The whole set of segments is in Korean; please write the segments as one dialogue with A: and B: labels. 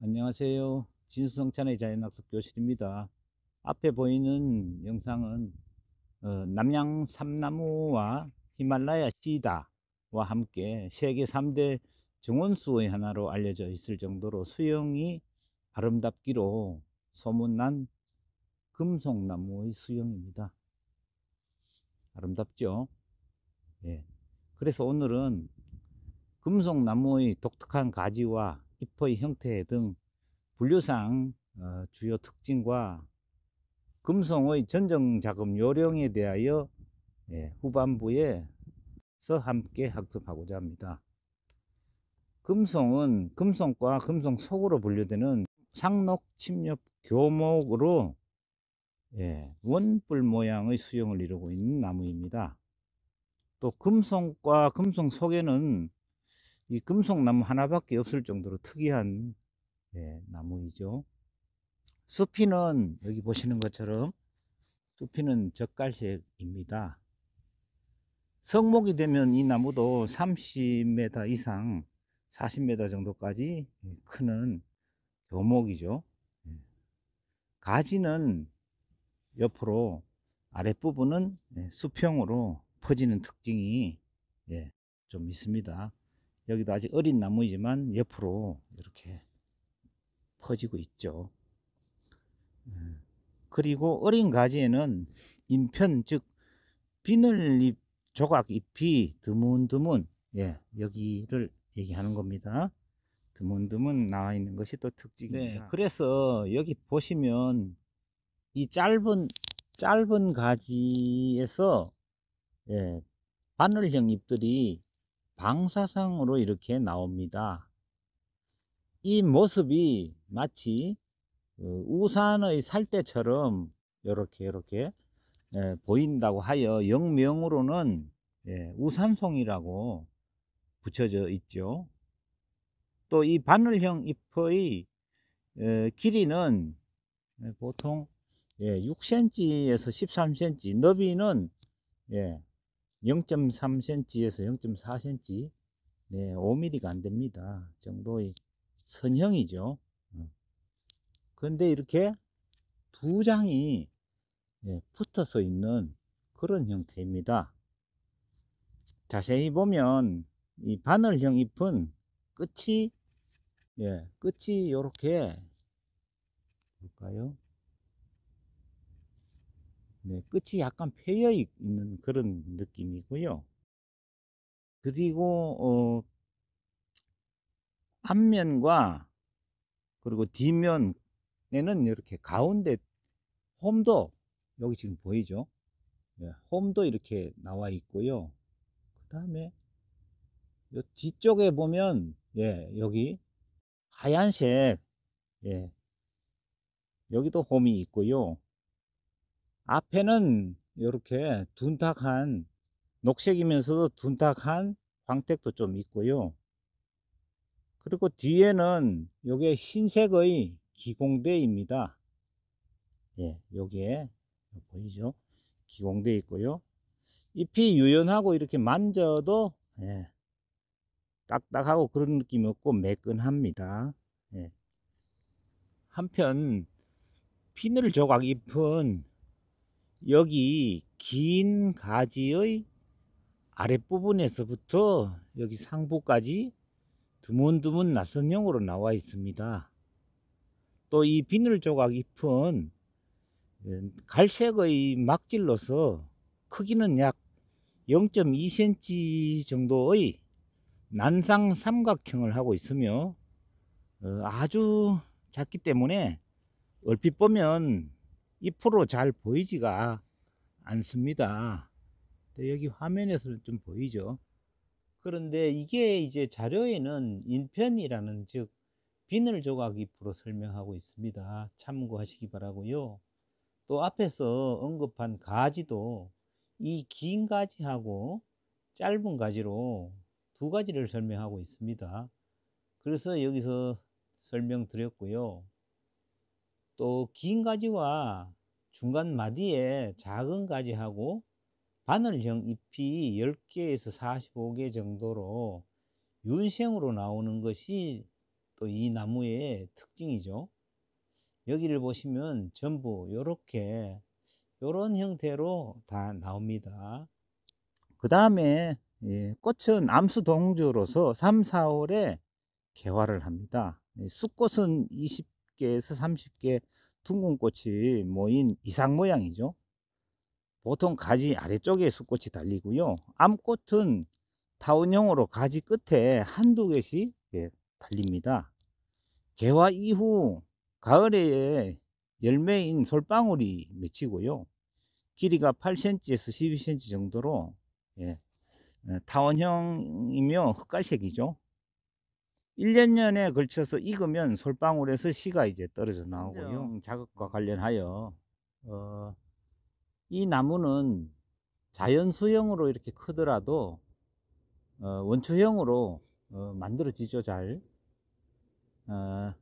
A: 안녕하세요. 진수성찬의 자연학습 교실입니다. 앞에 보이는 영상은 어, 남양 삼나무와 히말라야 시다와 함께 세계 3대 정원수의 하나로 알려져 있을 정도로 수영이 아름답기로 소문난 금속나무의 수영입니다. 아름답죠? 예. 그래서 오늘은 금속나무의 독특한 가지와 잎의 형태 등 분류상 어, 주요 특징과 금송의 전정 작업 요령에 대하여 예, 후반부에서 함께 학습하고자 합니다. 금송은 금송과 금송 속으로 분류되는 상록 침엽 교목으로 예, 원뿔 모양의 수형을 이루고 있는 나무입니다. 또 금송과 금송 속에는 이 금속나무 하나밖에 없을 정도로 특이한 예, 나무이죠. 수피는 여기 보시는 것처럼 수피는 젓갈색입니다. 성목이 되면 이 나무도 30m 이상 40m 정도까지 예, 크는 교목이죠. 예. 가지는 옆으로 아랫부분은 예, 수평으로 퍼지는 특징이 좀 있습니다. 여기도 아직 어린 나무이지만 옆으로 이렇게 퍼지고 있죠. 예. 그리고 어린 가지에는 인편 즉 비늘잎 조각잎이 드문드문 예, 여기를 얘기하는 겁니다. 드문드문 나와 있는 것이 또 네, 특징입니다. 네, 그래서 여기 보시면 이 짧은 짧은 가지에서 예, 바늘형 잎들이 방사성으로 이렇게 나옵니다. 이 모습이 마치 어, 우산의 살대처럼 이렇게 이렇게 예, 보인다고 하여 영명으로는 예, 우산송이라고 붙여져 있죠. 또 이 바늘형 잎의 어, 길이는 예, 보통 6cm에서 13cm, 너비는 0.3cm에서 0.4cm 네, 5mm가 안됩니다 정도의 선형이죠 어. 그런데 이렇게 두 장이 예, 붙어서 있는 그런 형태입니다 자세히 보면 이 바늘형 잎은 끝이 예, 끝이 이렇게 볼까요 네, 끝이 약간 패여 있는 그런 느낌이고요. 그리고 어, 앞면과 그리고 뒷면에는 이렇게 가운데 홈도 여기 지금 보이죠? 네, 홈도 이렇게 나와 있고요. 그 다음에 뒤쪽에 보면 예, 여기 하얀색 예, 여기도 홈이 있고요. 앞에는 이렇게 둔탁한 녹색이면서도 둔탁한 광택도 좀 있고요. 그리고 뒤에는 요게 흰색의 기공대입니다. 예, 여기에 보이죠? 기공대 있고요. 잎이 유연하고 이렇게 만져도 예, 딱딱하고 그런 느낌이 없고 매끈합니다. 예. 한편 피늘 조각 잎은 여기 긴 가지의 아랫부분에서부터 여기 상부까지 드문드문 나선형으로 나와 있습니다. 또 이 비늘 조각 잎은 예, 갈색의 막질로서 크기는 약 0.2cm 정도의 난상 삼각형을 하고 있으며 어, 아주 작기 때문에 얼핏 보면 잎으로 잘 보이지가 않습니다. 여기 화면에서는 좀 보이죠. 그런데 이게 이제 자료에는 인편이라는 즉 비늘 조각 잎으로 설명하고 있습니다. 참고하시기 바라고요. 또 앞에서 언급한 가지도 이 긴 가지하고 짧은 가지로 두 가지를 설명하고 있습니다. 그래서 여기서 설명드렸고요. 또긴 가지와 중간 마디에 작은 가지하고 바늘형 잎이 10개에서 45개 정도로 윤생으로 나오는 것이 또 이 나무의 특징이죠. 여기를 보시면 전부 이렇게 이런 형태로 다 나옵니다. 그 다음에 예, 꽃은 암수동주로서 3, 4월에 개화를 합니다. 예, 수꽃은 20 20개에서 30개 둥근 꽃이 모인 이상 모양이죠. 보통 가지 아래쪽에 수꽃이 달리고요. 암꽃은 타원형으로 가지 끝에 한두 개씩 예, 달립니다. 개화 이후 가을에 열매인 솔방울이 맺히고요. 길이가 8cm에서 12cm 정도로 예, 어, 타원형이며 흑갈색이죠. 1년년에 걸쳐서 익으면 솔방울에서 씨가 이제 떨어져 나오고요. 자극과 관련하여 어, 이 나무는 자연 수형으로 이렇게 크더라도 어, 원추형으로 어, 만들어지죠 잘. 어,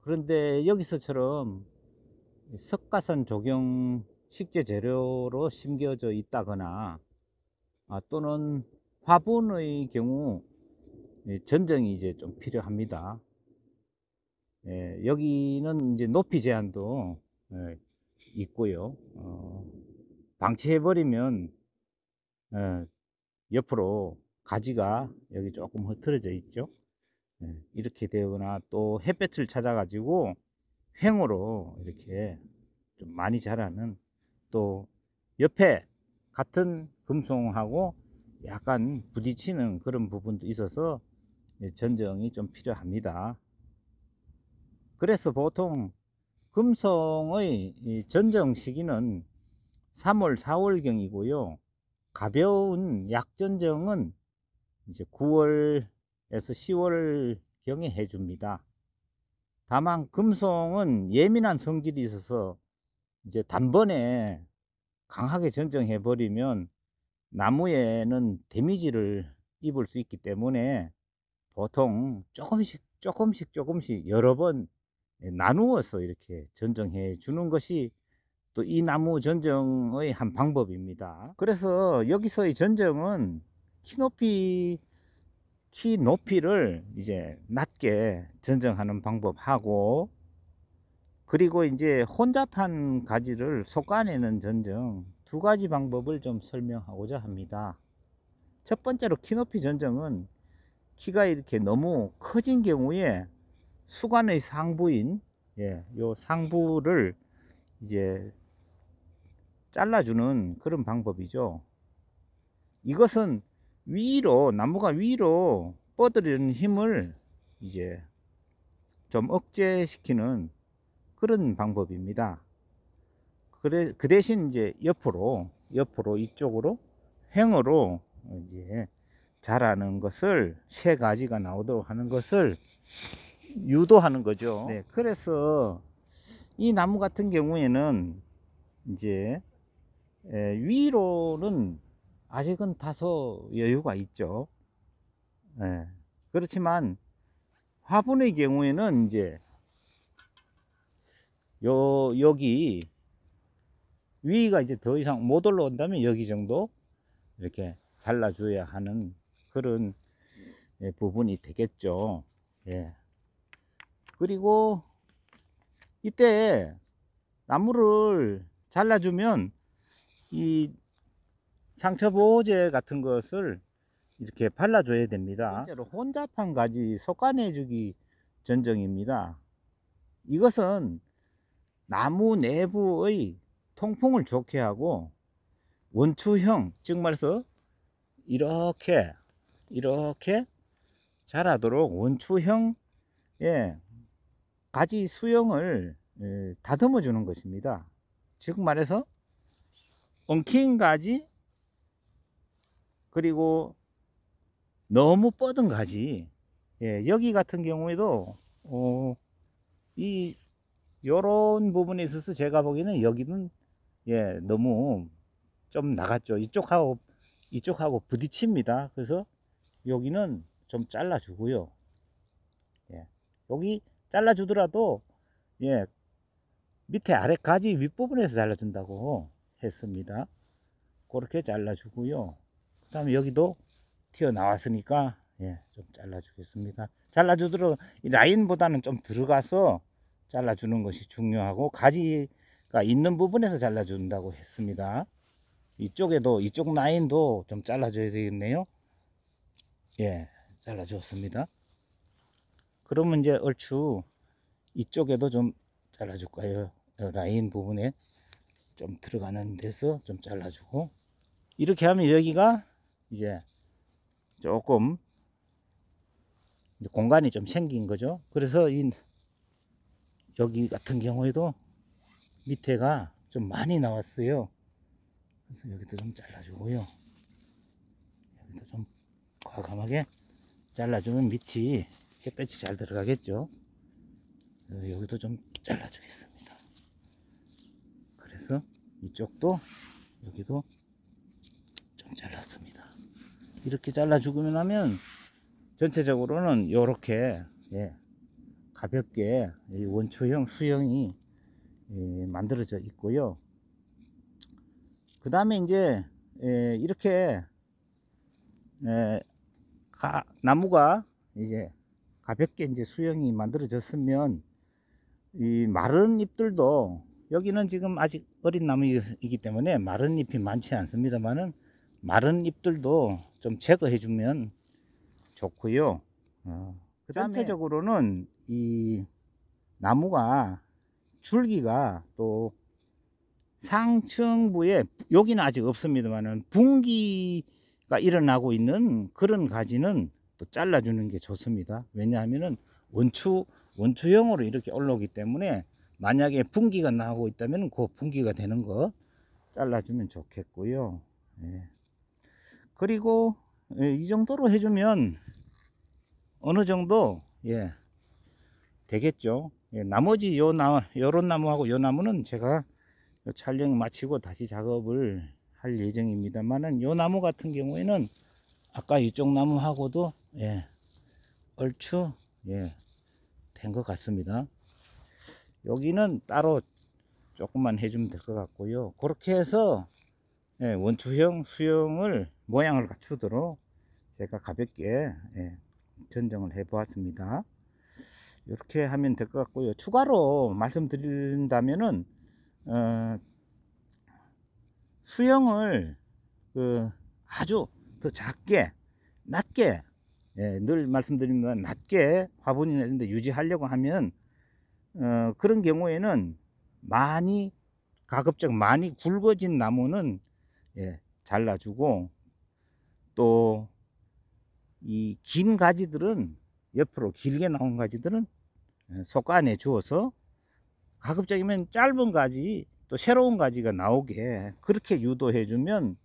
A: 그런데 여기서처럼 석가산 조경 식재 재료로 심겨져 있다거나 아, 또는 화분의 경우 예, 전정이 이제 좀 필요합니다. 예, 여기는 이제 높이 제한도 예, 있고요. 어, 방치해버리면 예, 옆으로 가지가 여기 조금 흐트러져 있죠. 예, 이렇게 되거나 또 햇볕을 찾아가지고 횡으로 이렇게 좀 많이 자라는 또 옆에 같은 금송하고 약간 부딪히는 그런 부분도 있어서 예, 전정이 좀 필요합니다. 그래서 보통 금성의 전정 시기는 3월, 4월경이고요. 가벼운 약전정은 이제 9월에서 10월경에 해줍니다. 다만 금성은 예민한 성질이 있어서 이제 단번에 강하게 전정해 버리면 나무에는 데미지를 입을 수 있기 때문에 보통 조금씩 조금씩 조금씩 여러 번 예, 나누어서 이렇게 전정해 주는 것이 또 이 나무 전정의 한 방법입니다 그래서 여기서의 전정은 키 높이 키 높이를 이제 낮게 전정하는 방법하고 그리고 이제 혼잡한 가지를 솎아내는 전정 두 가지 방법을 좀 설명하고자 합니다 첫 번째로 키 높이 전정은 키가 이렇게 너무 커진 경우에 수관의 상부인 예, 요 상부를 이제 잘라주는 그런 방법이죠. 이것은 위로 나무가 위로 뻗으려는 힘을 이제 좀 억제시키는 그런 방법입니다. 그래 그 대신 이제 옆으로 옆으로 이쪽으로 횡으로 이제 자라는 것을 세 가지가 나오도록 하는 것을 유도하는 거죠. 네, 그래서 이 나무 같은 경우에는 이제 위로는 아직은 다소 여유가 있죠. 예, 그렇지만 화분의 경우에는 이제 요 여기 위가 이제 더 이상 못 올라온다면 여기 정도 이렇게 잘라줘야 하는 그런 예, 부분이 되겠죠. 예. 그리고 이때 나무를 잘라주면 이 상처 보호제 같은 것을 이렇게 발라줘야 됩니다. 실제로 혼잡한 가지 속간해주기 전정입니다. 이것은 나무 내부의 통풍을 좋게 하고 원추형 즉 말해서 이렇게 이렇게 자라도록 원추형 예, 가지 수형을 예, 다듬어 주는 것입니다. 지금 말해서 엉킨 가지 그리고 너무 뻗은 가지 예, 여기 같은 경우에도 어, 이 요런 부분에 있어서 제가 보기에는 여기는 예 너무 좀 나갔죠 이쪽하고 이쪽하고 부딪힙니다 그래서 여기는 좀 잘라주고요. 예. 여기 잘라주더라도 예. 밑에 아래 가지 윗부분에서 잘라준다고 했습니다. 그렇게 잘라주고요. 그 다음에 여기도 튀어나왔으니까 예, 좀 잘라주겠습니다. 잘라주더라도 라인보다는 좀 들어가서 잘라주는 것이 중요하고 가지가 있는 부분에서 잘라준다고 했습니다. 이쪽에도 이쪽 라인도 좀 잘라줘야 되겠네요. 예, 잘라주었습니다. 그러면 이제 얼추 이쪽에도 좀 잘라줄 까요 라인 부분에 좀 들어가는 데서 좀 잘라주고 이렇게 하면 여기가 이제 조금 공간이 좀 생긴 거죠. 그래서 이 여기 같은 경우에도 밑에가 좀 많이 나왔어요. 그래서 여기도 좀 잘라주고요. 여기도 좀 과감하게 잘라주면 밑이 햇볕이 잘 들어가겠죠 여기도 좀 잘라주겠습니다 그래서 이쪽도 여기도 좀 잘랐습니다 이렇게 잘라주고 나면 전체적으로는 이렇게 예, 가볍게 원초형 수형이 예, 만들어져 있고요 그 다음에 이제 예, 이렇게 예, 가, 나무가 이제 가볍게 이제 수영이 만들어졌으면 이 마른 잎들도 여기는 지금 아직 어린 나무이기 때문에 마른 잎이 많지 않습니다만은 마른 잎들도 좀 제거해 주면 좋고요 어, 그 전체적으로는 이 나무가 줄기가 또 상층부에 여기는 아직 없습니다만은 분기 가 일어나고 있는 그런 가지는 또 잘라주는 게 좋습니다. 왜냐하면 원추 원추형으로 이렇게 올라오기 때문에 만약에 분기가 나오고 있다면 그 분기가 되는 거 잘라주면 좋겠고요. 예. 그리고 예, 이 정도로 해주면 어느 정도 예 되겠죠. 예, 나머지 요 나, 요런 나무하고 요 나무는 제가 촬영 마치고 다시 작업을 할 예정입니다만은 요 나무 같은 경우에는 아까 이쪽 나무하고도 예, 얼추 예, 된 것 같습니다. 여기는 따로 조금만 해주면 될 것 같고요. 그렇게 해서 예, 원투형 수형을 모양을 갖추도록 제가 가볍게 예, 전정을 해 보았습니다. 이렇게 하면 될 것 같고요. 추가로 말씀드린다면은 어, 수영을 그 아주 더 작게 낮게 예, 늘말씀드리면 낮게 화분이나 이런 데 유지하려고 하면 어, 그런 경우에는 많이 가급적 많이 굵어진 나무는 예, 잘라주고 또 이 긴 가지들은 옆으로 길게 나온 가지들은 예, 속 안에 주어서 가급적이면 짧은 가지 또 새로운 가지가 나오게 그렇게 유도해 주면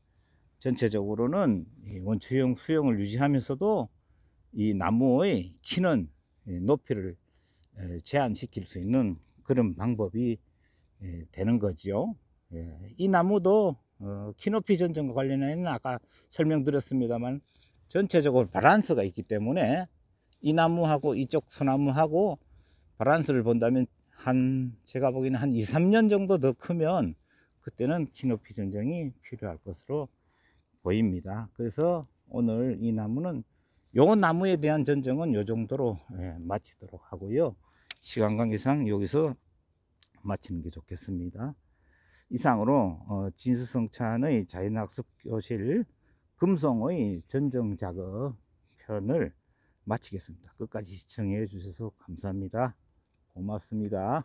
A: 전체적으로는 원추형 수형을 유지하면서도 이 나무의 키는 예, 높이를 제한시킬 수 있는 그런 방법이 예, 되는 거죠이 예, 나무도 어, 키높이 전쟁과 관련해는 아까 설명드렸습니다만 전체적으로 바란스가 있기 때문에 이 나무하고 이쪽 소나무하고 바란스를 본다면 한 제가 보기에는 한 2, 3년 정도 더 크면 그때는 키높이 전쟁이 필요할 것으로 보입니다. 그래서 오늘 이 나무는 요 나무에 대한 전쟁은 요 정도로 예, 마치도록 하고요. 시간 관계상 여기서 마치는 게 좋겠습니다. 이상으로 어, 진수성찬의 자연학습교실 금성의 전정 작업 편을 마치겠습니다. 끝까지 시청해 주셔서 감사합니다. 고맙습니다.